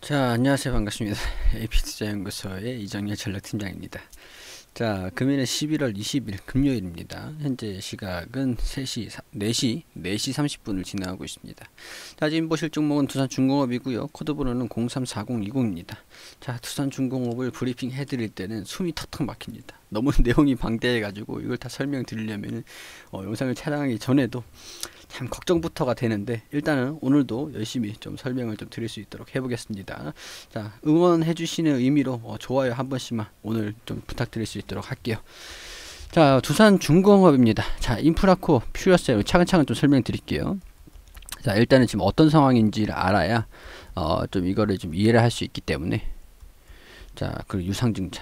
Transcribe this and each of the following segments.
자 안녕하세요 반갑습니다 AP투자연구소의 이정렬 전략팀장입니다 자 금일은 11월 20일 금요일입니다 현재 시각은 3시 4시 4시 30분을 지나고 있습니다 자 지금 보실 종목은 두산중공업이고요 코드번호는 034020입니다 자 두산중공업을 브리핑 해드릴 때는 숨이 턱턱 막힙니다 너무 내용이 방대해 가지고 이걸 다 설명 드리려면 어, 영상을 촬영하기 전에도 참 걱정부터가 되는데 일단은 오늘도 열심히 좀 설명을 좀 드릴 수 있도록 해보겠습니다. 자 응원해 주시는 의미로 어, 좋아요 한 번씩만 오늘 좀 부탁드릴 수 있도록 할게요. 자 두산 중공업입니다. 자 인프라코 퓨어셀 차근차근 좀 설명드릴게요. 자 일단은 지금 어떤 상황인지를 알아야 어, 좀 이거를 좀 이해를 할 수 있기 때문에 자 그리고 유상증자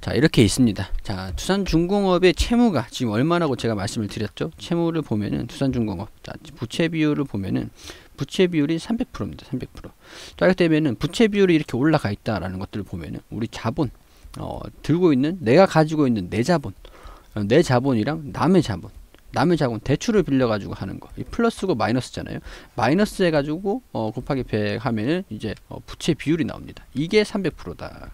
자 이렇게 있습니다 자 두산중공업의 채무가 지금 얼마라고 제가 말씀을 드렸죠 채무를 보면은 두산중공업 자 부채 비율을 보면은 부채 비율이 300%입니다 300% 자, 이렇게 되면은 부채 비율이 이렇게 올라가 있다라는 것들을 보면은 우리 자본 어, 들고 있는 내가 가지고 있는 내 자본 어, 내 자본이랑 남의 자본 남의 자본 대출을 빌려가지고 하는 거. 이 플러스고 마이너스잖아요. 마이너스 해가지고 어, 곱하기 100 하면은 이제 어, 부채 비율이 나옵니다. 이게 300%다.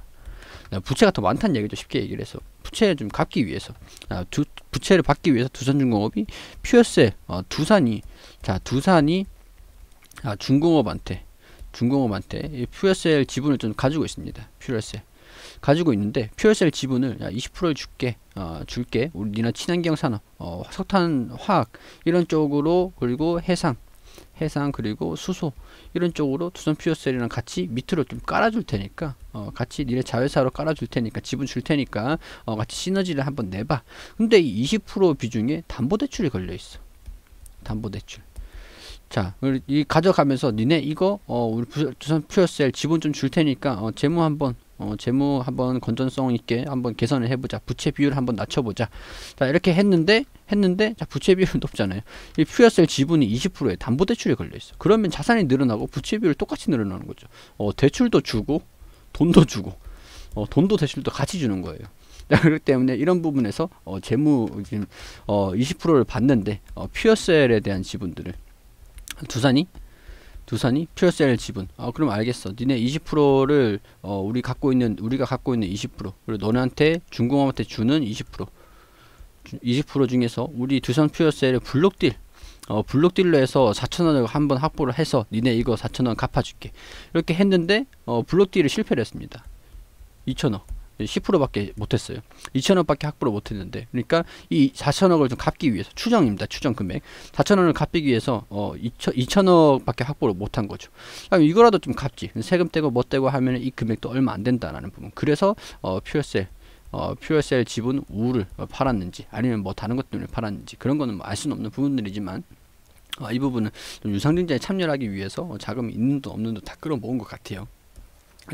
아, 부채가 더 많다는 얘기도 쉽게 얘기를 해서 부채를 좀 갚기 위해서 아, 두, 부채를 받기 위해서 두산중공업이 퓨어셀 어, 두산이 자 두산이 아, 중공업한테 중공업한테 퓨어셀 지분을 좀 가지고 있습니다. 퓨어셀 가지고 있는데 퓨어셀 지분을 20%를 줄게 어, 줄게 우리 니나 친환경 산업 어, 석탄 화학 이런 쪽으로 그리고 해상 해상 그리고 수소 이런 쪽으로 두산 퓨어셀이랑 같이 밑으로 좀 깔아줄 테니까 어, 같이 니네 자회사로 깔아줄 테니까 지분 줄 테니까 어, 같이 시너지를 한번 내봐 근데 이 20% 비중에 담보대출이 걸려있어 담보대출 자, 우리 가져가면서 니네 이거 어 우리 두산 퓨어셀 지분 좀 줄 테니까 어, 재무 한번 어, 재무 한번 건전성 있게 한번 개선을 해보자. 부채 비율 한번 낮춰보자. 자, 이렇게 했는데, 했는데, 자, 부채 비율 은 높잖아요. 이 퓨어셀 지분이 20%에 담보대출이 걸려있어. 그러면 자산이 늘어나고 부채 비율 똑같이 늘어나는 거죠. 어, 대출도 주고, 돈도 주고, 어, 돈도 대출도 같이 주는 거예요. 그렇기 때문에 이런 부분에서 어, 재무 지금 어, 20%를 받는데 어, 퓨어셀에 e 대한 지분들을 두산이 두산이 퓨어셀 지분. 아 그럼 알겠어. 니네 20%를 어, 우리 갖고 있는 우리가 갖고 있는 20% 그리고 너네한테 중공업한테 주는 20% 20% 중에서 우리 두산 퓨어셀의 블록딜 어, 블록딜로 해서 4천원을 한번 확보를 해서 니네 이거 4천원 갚아줄게 이렇게 했는데 어, 블록딜을 실패를 했습니다 2천원 10%밖에 못했어요. 2천억밖에 확보를 못했는데 그러니까 이 4천억을 좀 갚기 위해서 추정입니다. 추정 금액 4천억을 갚기 위해서 어 2천, 억밖에 확보를 못한 거죠. 그럼 이거라도 좀 갚지 세금 떼고 뭐 떼고 하면 이 금액도 얼마 안 된다라는 부분. 그래서 어 퓨어셀 어, 퓨어셀 지분 우를 팔았는지 아니면 뭐 다른 것 때문에 팔았는지 그런 거는 뭐알 수는 없는 부분들이지만 어, 이 부분은 유상증자에 참여하기 위해서 자금이 있는 돈 없는 돈다 끌어모은 것 같아요.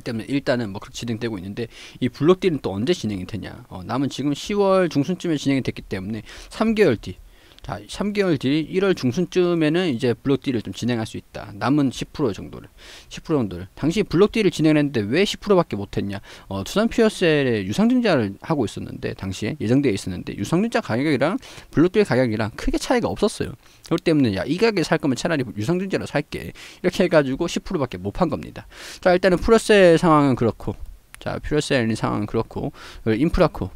때문에 일단은 뭐 그렇게 진행되고 있는데 이 블록딜은 또 언제 진행이 되냐 어, 남은 지금 10월 중순쯤에 진행이 됐기 때문에 3개월 뒤 자, 3개월 뒤 1월 중순쯤에는 이제 블록 D를 좀 진행할 수 있다. 남은 10% 정도를. 10% 정도를. 당시 블록 D를 진행했는데 왜 10%밖에 못했냐? 어, 투산 퓨어셀에 유상증자를 하고 있었는데 당시에 예정되어 있었는데 유상증자 가격이랑 블록 D의 가격이랑 크게 차이가 없었어요. 그렇기 때문에 야이 가격에 살 거면 차라리 유상증자로 살게. 이렇게 해가지고 10%밖에 못 판 겁니다. 자 일단은 플러셀 상황은 그렇고 자, 퓨어셀 상황은 그렇고 인프라코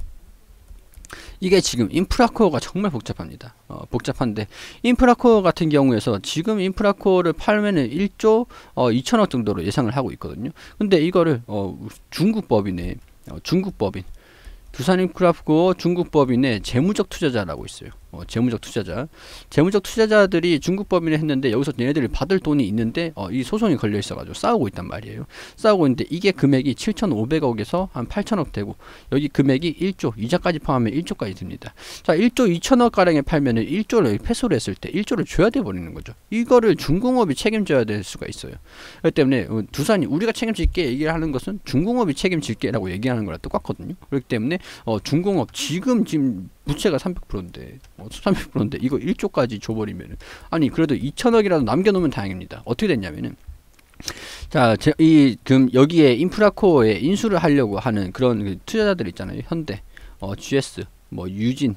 이게 지금 인프라 코어가 정말 복잡합니다. 어, 복잡한데 인프라 코어 같은 경우에서 지금 인프라 코어를 팔면은 1조 어, 2천억 정도로 예상을 하고 있거든요. 근데 이거를 어, 중국 법인의 어, 중국 법인 두산 인프라 코어 중국 법인의 재무적 투자자라고 있어요. 어, 재무적 투자자 재무적 투자자들이 중국 법인을 했는데 여기서 얘네들이 받을 돈이 있는데 어, 이 소송이 걸려 있어 가지고 싸우고 있단 말이에요 싸우고 있는데 이게 금액이 7,500억에서 한8 0 0 0억 되고 여기 금액이 1조 이자까지 포함하면 1조까지 듭니다 자 1조 2천억 가량에 팔면은 1조를 패소를 했을 때 1조를 줘야 돼 버리는 거죠 이거를 중공업이 책임져야 될 수가 있어요 그렇기 때문에 어, 두산이 우리가 책임질게 얘기를 하는 것은 중공업이 책임질게라고 얘기하는 거랑 똑같거든요 그렇기 때문에 어, 중공업 지금 지금 부채가 300%인데 1300%인데 이거 1조까지 줘버리면은 아니 그래도 2천억이라도 남겨놓으면 다행입니다. 어떻게 됐냐면은 자, 제, 이, 금, 여기에 인프라코어에 인수를 하려고 하는 그런 그 투자자들 있잖아요. 현대, 어, GS, 뭐, 유진,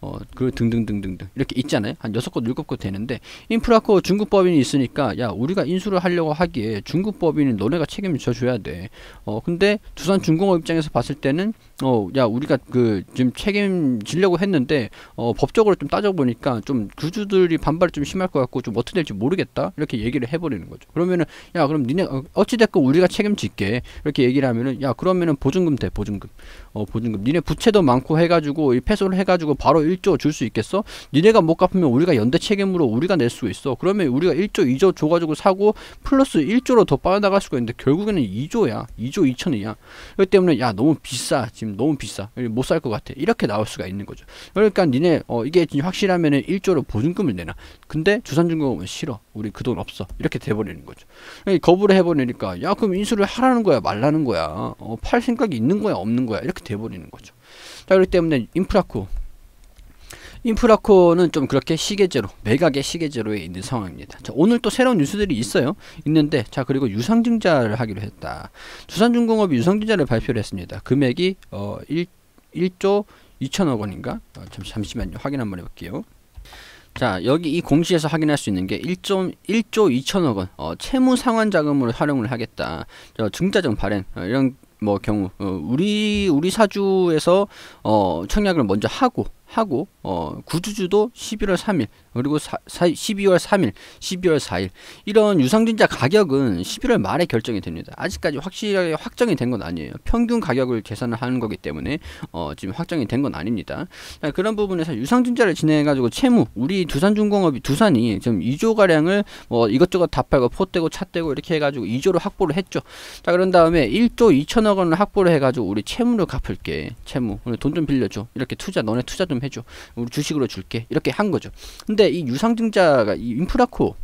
어, 그 등등등등등. 이렇게 있잖아요. 한 여섯 곳, 일곱 곳 되는데, 인프라코어 중국 법인이 있으니까, 야, 우리가 인수를 하려고 하기에 중국 법인은 너네가 책임져 줘야 돼. 어, 근데 두산 중공업 입장에서 봤을 때는 어, 야, 우리가 그 지금 책임지려고 했는데 어, 법적으로 좀 따져보니까 좀 주주들이 반발이 좀 심할 것 같고 좀 어떻게 될지 모르겠다 이렇게 얘기를 해버리는 거죠. 그러면은 야, 그럼 니네 어, 어찌 됐건 우리가 책임질게 이렇게 얘기를 하면은 야, 그러면은 보증금 대 보증금, 어, 보증금. 니네 부채도 많고 해가지고 이 패소를 해가지고 바로 1조 줄 수 있겠어? 니네가 못 갚으면 우리가 연대 책임으로 우리가 낼 수 있어. 그러면 우리가 1조, 2조 줘가지고 사고 플러스 1조로 더 빠져나갈 수가 있는데 결국에는 2조야, 2조 2천이야. 그렇기 때문에 야, 너무 비싸 지금. 지금 너무 비싸. 못 살 것 같아. 이렇게 나올 수가 있는 거죠. 그러니까 니네 어, 이게 진짜 확실하면은 1조로 보증금을 내놔. 근데 주산증권은 싫어. 우리 그 돈 없어. 이렇게 돼버리는 거죠. 그러니까 거부를 해버리니까 야 그럼 인수를 하라는 거야 말라는 거야. 어, 팔 생각이 있는 거야 없는 거야 이렇게 돼버리는 거죠. 자 그렇기 때문에 인프라코 인프라코는 좀 그렇게 시계제로 매각의 시계제로에 있는 상황입니다. 자, 오늘 또 새로운 뉴스들이 있어요. 있는데 자 그리고 유상증자를 하기로 했다. 두산중공업이 유상증자를 발표를 했습니다. 금액이 어 1, 1조 2천억 원인가? 어, 잠시만요. 확인 한번 해볼게요. 자 여기 이 공시에서 확인할 수 있는 게 1조, 1조 2천억 원 어, 채무 상환 자금으로 활용을 하겠다. 저 증자정 발행 어, 이런 뭐 경우 어, 우리 우리 사주에서 어 청약을 먼저 하고 하고 어, 구주주도 11월 3일 그리고 사, 사, 12월 3일 12월 4일 이런 유상증자 가격은 11월 말에 결정이 됩니다 아직까지 확실하게 확정이 된 건 아니에요 평균 가격을 계산을 하는 거기 때문에 어, 지금 확정이 된 건 아닙니다 그런 부분에서 유상증자를 진행해 가지고 채무 우리 두산중공업이 두산이 지금 2조 가량을 뭐 이것저것 다 팔고 포떼고 차떼고 이렇게 해가지고 2조로 확보를 했죠 자 그런 다음에 1조 2천억 원을 확보를 해가지고 우리 채무를 갚을게 채무 돈 좀 빌려줘 이렇게 투자 너네 투자 좀좀 해줘. 우리 주식으로 줄게. 이렇게 한 거죠. 근데 이 유상증자가 이 인프라코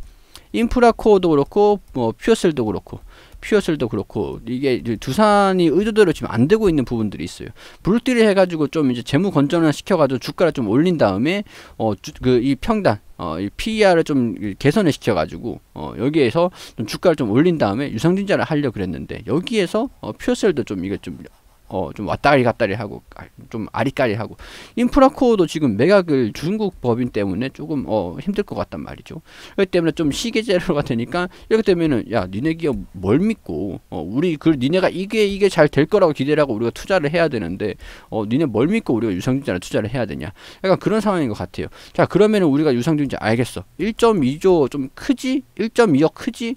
인프라코도 그렇고 뭐 퓨어셀도 그렇고 퓨어셀도 그렇고 이게 두산이 의도대로 지금 안 되고 있는 부분들이 있어요. 불띠를 해가지고 좀 이제 재무 건전화 시켜가지고 주가를 좀 올린 다음에 어그 이 평단 어이 PER을 좀 개선을 시켜가지고 어 여기에서 좀 주가를 좀 올린 다음에 유상증자를 하려 그랬는데 여기에서 어 퓨어셀도 좀 이게 좀 어, 좀 왔다리 갔다리 하고 아, 좀 아리까리 하고 인프라코어도 지금 매각을 중국 법인 때문에 조금 어, 힘들 것 같단 말이죠. 그렇기 때문에 좀 시계제로가 되니까 이렇게 되면은 야 니네 기업 뭘 믿고 어, 우리 그 니네가 이게 이게 잘 될 거라고 기대라고 우리가 투자를 해야 되는데 어, 니네 뭘 믿고 우리가 유상증자를 투자를 해야 되냐 약간 그런 상황인 것 같아요. 자 그러면은 우리가 유상증자 알겠어 1.2조 좀 크지 1.2억 크지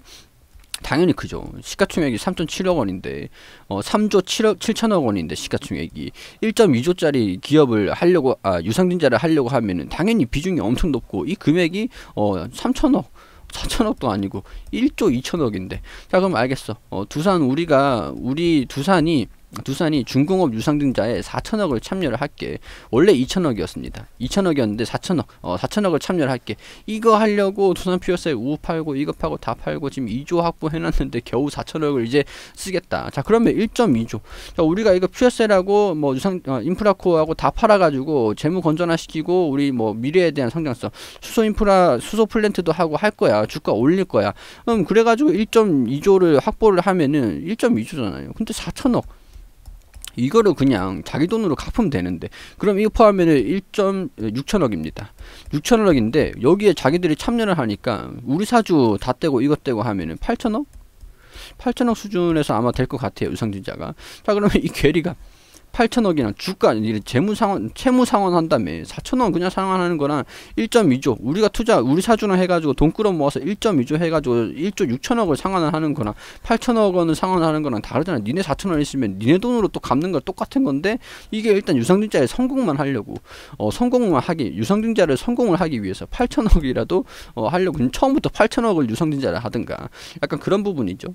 당연히 크죠. 시가총액이 3.7억 원인데 어 3조 7억 7천억 원인데 시가총액이 1.2조짜리 기업을 하려고 아 유상증자를 하려고 하면은 당연히 비중이 엄청 높고 이 금액이 어 3천억 4천억도 아니고 1조 2천억인데 자 그럼 알겠어 어 두산 우리가 우리 두산이 두산이 중공업 유상증자에 4천억을 참여를 할게 원래 2천억이었습니다 2천억이었는데 4천억 어, 4천억을 참여를 할게 이거 하려고 두산 피어스에우 팔고 이거 팔고 다 팔고 지금 2조 확보해놨는데 겨우 4천억을 이제 쓰겠다 자 그러면 1.2조 자 우리가 이거 피어스라고뭐 유상 어, 인프라코어하고 다 팔아가지고 재무 건전화시키고 우리 뭐 미래에 대한 성장성 수소 인프라 수소 플랜트도 하고 할 거야 주가 올릴 거야 음 그래가지고 1.2조를 확보를 하면은 1.2조잖아요 근데 4천억 이거를 그냥 자기 돈으로 갚으면 되는데 그럼 이거 포함하면 1.6천억입니다. 6천억인데 여기에 자기들이 참여를 하니까 우리 사주 다 떼고 이것 떼고 하면 8천억? 8천억 수준에서 아마 될 것 같아요. 유상진자가자 그러면 이 괴리가 8천억이나 주가 재무 상환 채무 상환한다며 4천억 그냥 상환하는 거랑 1.2조 우리가 투자 우리 사주나 해가지고 돈 끌어 모아서 1.2조 해가지고 1조 6천억을 상환을 하는 거랑 8천억 원을 상환하는 거랑 다르잖아 니네 4천억 원 있으면 니네 돈으로 또 갚는 거 똑같은 건데 이게 일단 유상증자에 성공만 하려고 어, 성공만 하기 유상증자를 성공을 하기 위해서 8천억이라도 어, 하려고 처음부터 8천억을 유상증자를 하든가 약간 그런 부분이죠.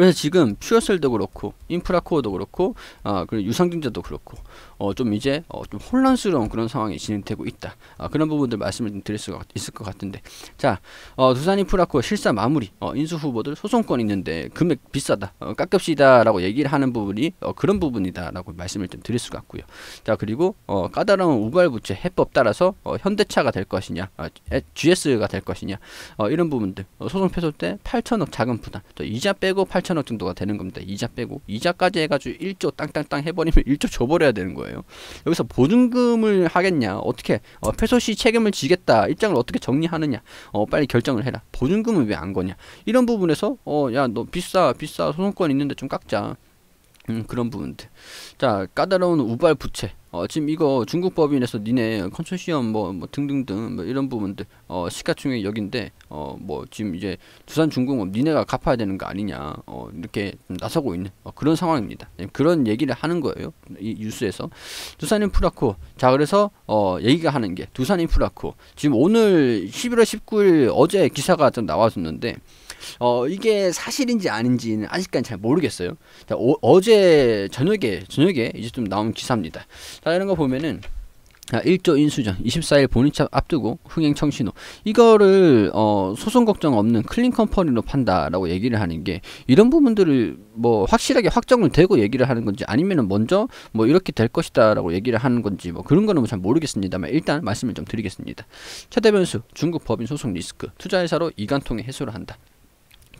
그래서 지금 퓨어셀도 그렇고 인프라코어도 그렇고 아 그리고 유상증자도 그렇고 어, 좀 이제 어, 좀 혼란스러운 그런 상황이 진행되고 있다. 아, 그런 부분들 말씀을 드릴 수가 있을 것 같은데 자 어, 두산이 프라코 실사 마무리 어, 인수 후보들 소송권 있는데 금액 비싸다 어, 깎읍시다라고 얘기를 하는 부분이 어, 그런 부분이다라고 말씀을 좀 드릴 수가 있고요. 자 그리고 어, 까다로운 우발부채 해법 따라서 어, 현대차가 될 것이냐 어, GS가 될 것이냐 어, 이런 부분들 어, 소송 패소 때 8천억 자금 부담 또 이자 빼고 8천억 정도가 되는 겁니다. 이자 빼고 이자까지 해가지고 1조 땅땅땅 해버리면 1조 줘버려야 되는 거예요. 거예요. 여기서 보증금을 하겠냐, 어떻게 어, 폐소시 책임을 지겠다 입장을 어떻게 정리하느냐, 어, 빨리 결정을 해라. 보증금은 왜안 거냐 이런 부분에서 어, 야너 비싸 비싸 소송권 있는데 좀 깎자. 음, 그런 부분들. 자 까다로운 우발 부채. 어, 지금 이거 중국 법인에서 니네 컨소시엄 뭐, 뭐 등등등 뭐 이런 부분들 어, 시가총액 여기인데 어, 뭐 지금 이제 두산 중공업 니네가 갚아야 되는 거 아니냐 어, 이렇게 나서고 있는 어, 그런 상황입니다. 예, 그런 얘기를 하는 거예요. 이 뉴스에서 두산 인프라코 자 그래서 어, 얘기가 하는 게 두산 인프라코 지금 오늘 11월 19일 어제 기사가 좀 나왔었는데 어, 이게 사실인지 아닌지는 아직까지 잘 모르겠어요. 자, 오, 어, 어제 저녁에, 저녁에 이제 좀 나온 기사입니다. 자, 이런 거 보면은, 1조 인수전 24일 본인차 앞두고 흥행 청신호 이거를 어, 소송 걱정 없는 클린 컴퍼니로 판다라고 얘기를 하는 게 이런 부분들을 뭐 확실하게 확정을 되고 얘기를 하는 건지 아니면 먼저 뭐 이렇게 될 것이다라고 얘기를 하는 건지 뭐 그런 거는 잘 모르겠습니다만 일단 말씀을 좀 드리겠습니다. 최대 변수 중국 법인 소송 리스크 투자회사로 이간통의 해소를 한다.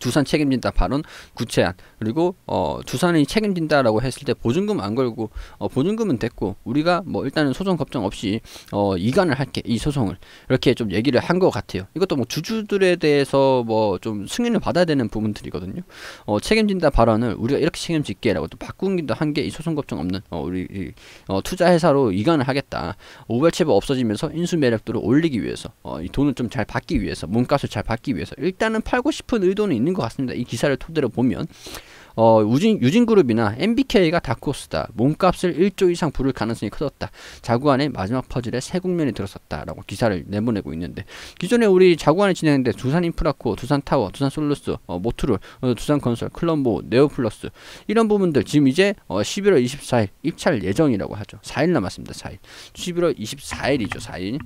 두산 책임진다 발언 구체안 그리고 어 주산이 책임진다라고 했을 때 보증금 안 걸고 어 보증금은 됐고 우리가 뭐 일단은 소송 걱정 없이 어 이관을 할게 이 소송을 이렇게 좀 얘기를 한 것 같아요 이것도 뭐 주주들에 대해서 뭐 좀 승인을 받아야 되는 부분들이거든요 어 책임진다 발언을 우리가 이렇게 책임질게라고 또 바꾸기도 한 게 이 소송 걱정 없는 어 우리 어 투자 회사로 이관을 하겠다 오발체가 없어지면서 인수 매력도를 올리기 위해서 어이 돈을 좀 잘 받기 위해서 몸값을 잘 받기 위해서 일단은 팔고 싶은 의도는 있는 아닌 것 같습니다. 이 기사를 토대로 보면 어, 우진, 유진그룹이나 MBK가 다크호스다. 몸값을 1조 이상 부를 가능성이 커졌다. 자구안의 마지막 퍼즐에 새 국면이 들어섰다. 라고 기사를 내보내고 있는데 기존에 우리 자구안이 진행했는데 두산인프라코, 두산타워, 두산솔루스, 어, 모트롤, 어, 두산건설, 클럼보 네오플러스 이런 부분들 지금 이제 어, 11월 24일 입찰 예정이라고 하죠. 4일 남았습니다. 4일. 11월 24일이죠. 4일.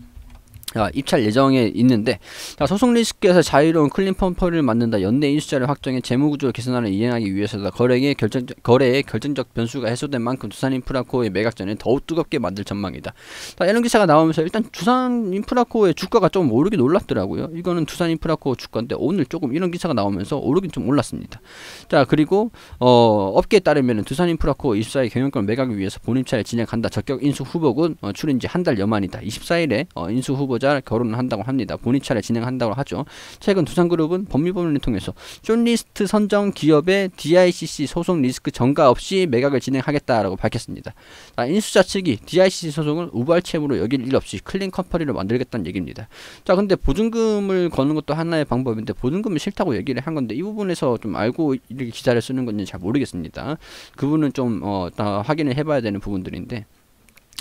아, 입찰 예정에 있는데 자, 소송 리스크에서 자유로운 클린 펌퍼를 만든다 연내 인수자를 확정해 재무구조 개선안을 이행하기 위해서다 거래의 결정 거래의 결정적 변수가 해소된 만큼 두산 인프라코의 매각전에 더욱 뜨겁게 만들 전망이다. 자, 이런 기사가 나오면서 일단 두산 인프라코의 주가가 조금 오르긴 올랐더라고요. 이거는 두산 인프라코 주가인데 오늘 조금 이런 기사가 나오면서 오르긴 좀 올랐습니다. 자 그리고 어, 업계에 따르면 두산 인프라코 2 4의 경영권 매각을 위해서 본입찰을 진행한다. 적격 인수 후보군 어, 출인지 한 달 여만이다. 24일에 어, 인수 후보자 여 결혼을 한다고 합니다. 본인 차례 진행한다고 하죠. 최근 두산그룹은 법률법인을 통해서 쇼리스트 선정 기업의 DICC 소송 리스크 전가 없이 매각을 진행하겠다라고 밝혔습니다. 자, 인수자 측이 DICC 소송을 우발 채무로 여길 일 없이 클린 컴퍼니를 만들겠다는 얘기입니다. 자, 근데 보증금을 거는 것도 하나의 방법인데 보증금이 싫다고 얘기를 한 건데 이 부분에서 좀 알고 이렇게 기사를 쓰는 건지 잘 모르겠습니다. 그분은 좀 어, 확인을 해봐야 되는 부분들인데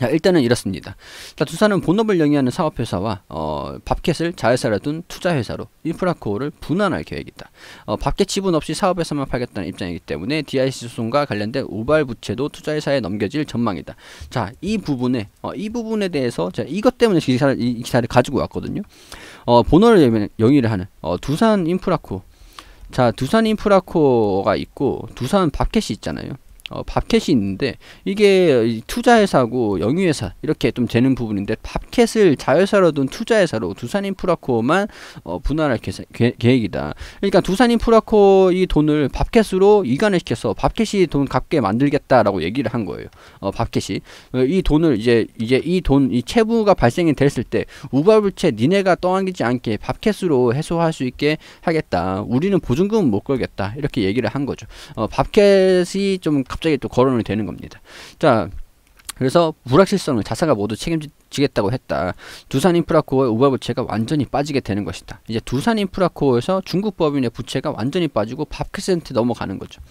자, 일단은 이렇습니다. 자, 두산은 본업을 영위하는 사업회사와 어, 밥켓을 자회사로 둔 투자회사로 인프라코어를 분할할 계획이다. 어, 밥켓 지분 없이 사업회사만 팔겠다는 입장이기 때문에 DIC 소송과 관련된 우발 부채도 투자회사에 넘겨질 전망이다. 자, 이 부분에 어, 이 부분에 대해서 제가 이것 때문에 기사를, 이 기사를 가지고 왔거든요. 어, 본업을 영위를 하는 어, 두산 인프라코어 자, 두산 인프라코가 있고 두산 밥켓이 있잖아요. 어, 밥캣이 있는데 이게 투자회사고 영유회사 이렇게 좀 되는 부분인데 밥캣을 자회사로 둔 투자회사로 두산인프라코만 어, 분할할 계 계, 획이다 그러니까 두산인프라코 이 돈을 밥캣으로 이관을 시켜서 밥캣이 돈 갚게 만들겠다라고 얘기를 한 거예요. 어, 밥캣이 어, 이 돈을 이제 이제 이 돈 이 채무가 발생이 됐을 때 우발부채 니네가 떠안기지 않게 밥캣으로 해소할 수 있게 하겠다. 우리는 보증금은 못 걸겠다 이렇게 얘기를 한 거죠. 어, 밥캣이 좀 갑자기 또 거론이 되는 겁니다. 자, 그래서 불확실성을 자사가 모두 책임지겠다고 했다. 두산 인프라코어의 우발부채가 완전히 빠지게 되는 것이다. 이제 두산 인프라코어에서 중국 법인의 부채가 완전히 빠지고 밥크센트 넘어가는 거죠.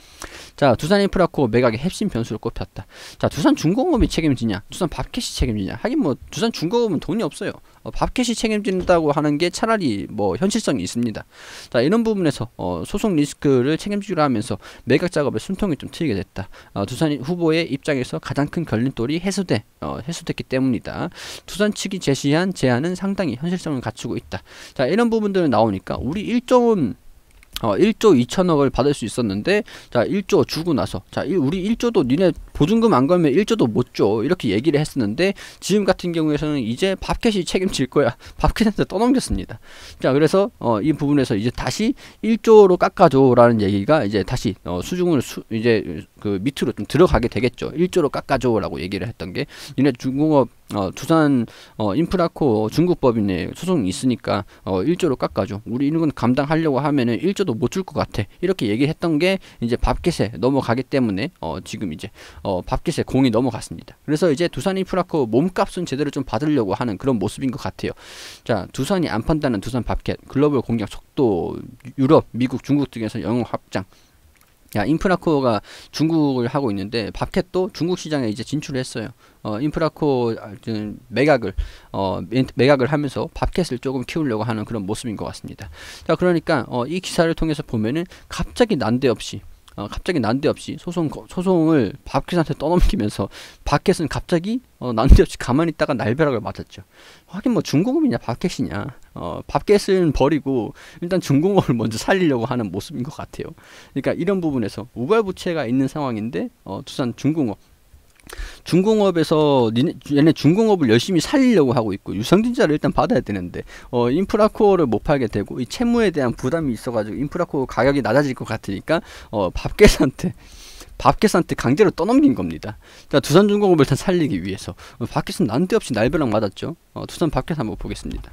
자, 두산 인프라코어 매각의 핵심 변수로 꼽혔다. 자, 두산 중공업이 책임지냐? 두산 밥캣시 책임지냐? 하긴 뭐 두산 중공업은 돈이 없어요. 어, 밥캣이 책임진다고 하는 게 차라리 뭐 현실성이 있습니다. 자 이런 부분에서 어, 소송 리스크를 책임지기로 하면서 매각 작업의 순통이 좀 트이게 됐다. 어, 두산 후보의 입장에서 가장 큰 걸림돌이 해소돼 어, 해소됐기 때문이다. 두산 측이 제시한 제안은 상당히 현실성을 갖추고 있다. 자 이런 부분들은 나오니까 우리 일정은 어, 1조 2천억을 받을 수 있었는데 자 1조 주고 나서 자 일, 우리 1조도 니네 보증금 안 걸면 1조도 못 줘. 이렇게 얘기를 했었는데 지금 같은 경우에는 이제 밥캣이 책임질 거야. 밥캣한테 떠넘겼습니다. 자, 그래서 어, 이 부분에서 이제 다시 1조로 깎아줘라는 얘기가 이제 다시 어, 수중을 수, 이제 그 밑으로 좀 들어가게 되겠죠. 1조로 깎아줘라고 얘기를 했던 게 이네 중공업 어, 두산 어, 인프라코 중국법인에 소송이 있으니까 어, 1조로 깎아줘. 우리 이런 건 감당하려고 하면은 1조도 못 줄 것 같아. 이렇게 얘기했던 게 이제 밥켓에 넘어가기 때문에 어, 지금 이제 어, 어, 밥깃에 공이 넘어갔습니다. 그래서 이제 두산 인프라코 몸값은 제대로 좀 받으려고 하는 그런 모습인 것 같아요. 자, 두산이 안 판다는 두산 밥켓, 글로벌 공격 속도, 유럽, 미국, 중국 등에서 영업 확장. 야, 인프라코가 중국을 하고 있는데 밥켓도 중국 시장에 이제 진출을 했어요. 어, 인프라코 매각을 어, 매각을 하면서 밥켓을 조금 키우려고 하는 그런 모습인 것 같습니다. 자, 그러니까 어, 이 기사를 통해서 보면은 갑자기 난데없이 어, 갑자기 난데없이 소송 소송을 박해선한테 떠넘기면서 박해선 갑자기 어, 난데없이 가만히 있다가 날벼락을 맞았죠. 하긴 뭐 중공업이냐 박혜신냐 어, 박혜신 버리고 일단 중공업을 먼저 살리려고 하는 모습인 것 같아요. 그러니까 이런 부분에서 우발부채가 있는 상황인데 어, 두산 중공업 중공업에서 얘네 중공업을 열심히 살리려고 하고 있고 유상증자를 일단 받아야 되는데 어 인프라 코어를 못 팔게 되고 이 채무에 대한 부담이 있어가지고 인프라 코어 가격이 낮아질 것 같으니까 어 밥계산테 밥계산테 강제로 떠넘긴 겁니다. 자 그러니까 두산 중공업을 일단 살리기 위해서 어, 밖에서 난데없이 날벼락 맞았죠. 어, 두산 밥에산 한번 보겠습니다.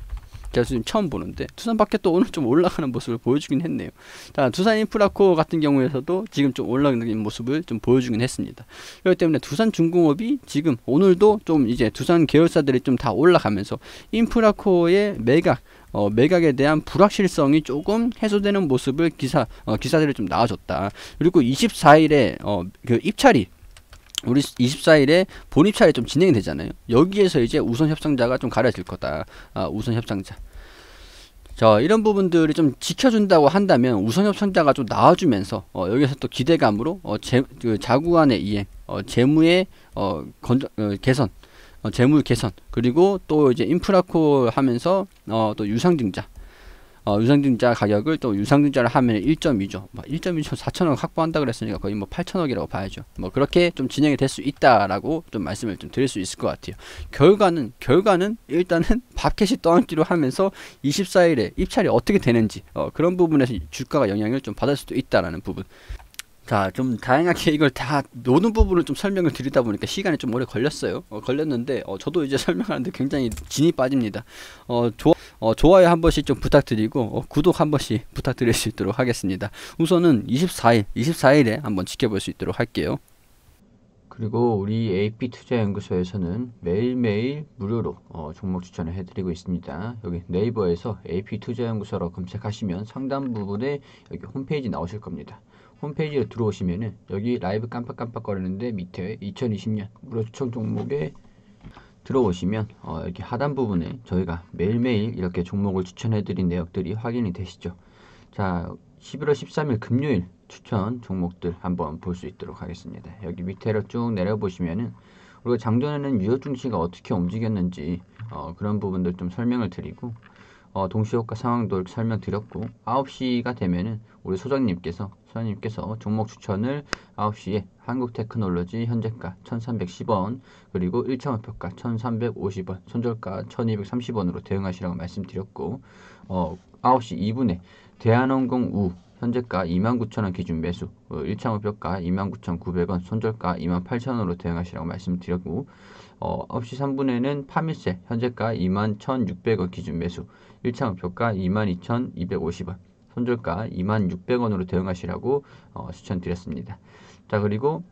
지금 처음 보는데 두산밖에 또 오늘 좀 올라가는 모습을 보여주긴 했네요. 자 두산 인프라코 같은 경우에서도 지금 좀 올라가는 모습을 좀 보여주긴 했습니다. 그렇기 때문에 두산 중공업이 지금 오늘도 좀 이제 두산 계열사들이 좀 다 올라가면서 인프라코의 매각 어, 매각에 대한 불확실성이 조금 해소되는 모습을 기사 어, 기사들이 좀 나와줬다. 그리고 24일에 어, 그 입찰이 우리 24일에 본입 찰이좀 진행이 되잖아요. 여기에서 이제 우선 협상자가 좀 가려질 거다. 아, 우선 협상자. 자, 이런 부분들이 좀 지켜준다고 한다면 우선 협상자가 좀 나와주면서 어, 여기서 또 기대감으로 어, 재, 그 자구안의 이행, 어, 재무의 어, 건조, 어, 개선, 어, 재무 개선, 그리고 또 이제 인프라코 하면서 어, 또 유상증자, 어, 유상증자 가격을 또 유상증자를 하면 1.2조 뭐 1.2조 4천억 확보한다 그랬으니까 거의 뭐 8천억이라고 봐야죠 뭐 그렇게 좀 진행이 될 수 있다라고 좀 말씀을 좀 드릴 수 있을 것 같아요 결과는 결과는 일단은 밥켓시 떠안기로 하면서 24일에 입찰이 어떻게 되는지 어, 그런 부분에서 주가가 영향을 좀 받을 수도 있다라는 부분 자, 좀 다양하게 이걸 다 노는 부분을 좀 설명을 드리다 보니까 시간이 좀 오래 걸렸어요. 어, 걸렸는데 어, 저도 이제 설명하는데 굉장히 진이 빠집니다. 어, 좋아. 어, 좋아요 한 번씩 좀 부탁드리고 어, 구독 한 번씩 부탁드릴 수 있도록 하겠습니다. 우선은 24일, 24일에 한번 지켜볼 수 있도록 할게요. 그리고 우리 AP 투자연구소에서는 매일매일 무료로 어, 종목 추천을 해드리고 있습니다. 여기 네이버에서 AP 투자연구소로 검색하시면 상단 부분에 여기 홈페이지 나오실 겁니다. 홈페이지로 들어오시면은 여기 라이브 깜빡깜빡거리는데 밑에 2020년 무료 추천 종목의 들어오시면 어 이렇게 하단 부분에 저희가 매일매일 이렇게 종목을 추천해드린 내역들이 확인이 되시죠. 자 11월 13일 금요일 추천 종목들 한번 볼 수 있도록 하겠습니다. 여기 밑에로 쭉 내려보시면은 우리고 장전에는 유효 증시가 어떻게 움직였는지 어, 그런 부분들 좀 설명을 드리고 어, 동시효과 상황도 설명드렸고 9시가 되면은 우리 소장님께서 수아님께서 종목 추천을 9시에 한국테크놀로지 현재가 1310원 그리고 1차 목표가 1350원 손절가 1230원으로 대응하시라고 말씀드렸고 어, 9시 2분에 대한항공 우 현재가 29,000원 기준 매수, 1차 목표가 29,900원, 손절가 28,000원으로 대응하시라고 말씀드렸고 어, 9시 3분에는 파밀세 현재가 21,600원 기준 매수, 1차 목표가 22,250원, 손절가 2600원으로 대응하시라고 어, 추천드렸습니다. 자 그리고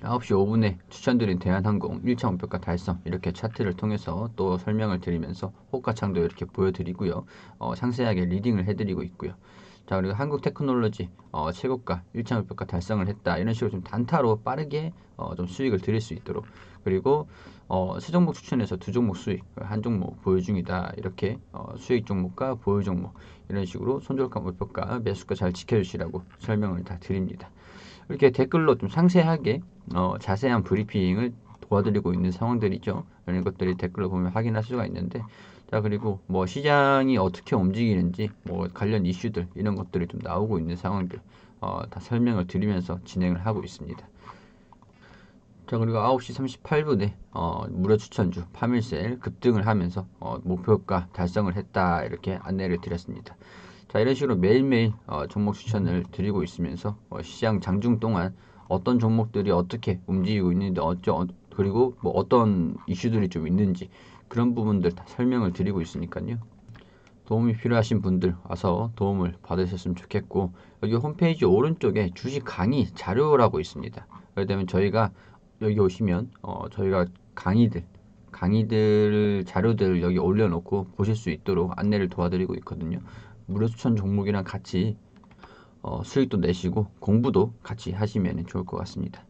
9시 5분에 추천드린 대한항공 1차 목표가 달성 이렇게 차트를 통해서 또 설명을 드리면서 호가창도 이렇게 보여드리고요. 어, 상세하게 리딩을 해드리고 있고요. 자 그리고 한국 테크놀로지 어, 최고가 1차 목표가 달성을 했다 이런 식으로 좀 단타로 빠르게 어, 좀 수익을 드릴 수 있도록 그리고 어, 세 종목 추천해서 두 종목 수익 한 종목 보유 중이다 이렇게 어, 수익 종목과 보유 종목 이런 식으로 손절가, 목표가, 매수가 잘 지켜주시라고 설명을 다 드립니다. 이렇게 댓글로 좀 상세하게 어, 자세한 브리핑을 도와드리고 있는 상황들이죠. 이런 것들이 댓글로 보면 확인할 수가 있는데 자 그리고 뭐 시장이 어떻게 움직이는지 뭐 관련 이슈들 이런 것들이 좀 나오고 있는 상황들 어, 다 설명을 드리면서 진행을 하고 있습니다. 자 그리고 9시 38분에 어, 무료 추천주 파밀셀 급등을 하면서 어, 목표가 달성을 했다 이렇게 안내를 드렸습니다. 자 이런 식으로 매일매일 어, 종목 추천을 드리고 있으면서 어, 시장 장중 동안 어떤 종목들이 어떻게 움직이고 있는지 어쩌 어, 그리고 뭐 어떤 이슈들이 좀 있는지 그런 부분들 다 설명을 드리고 있으니까요. 도움이 필요하신 분들 와서 도움을 받으셨으면 좋겠고 여기 홈페이지 오른쪽에 주식 강의 자료라고 있습니다. 그렇다면 저희가 여기 오시면 어, 저희가 강의들 강의들 자료들 여기 올려놓고 보실 수 있도록 안내를 도와드리고 있거든요. 무료 추천 종목이랑 같이 어, 수익도 내시고 공부도 같이 하시면 좋을 것 같습니다.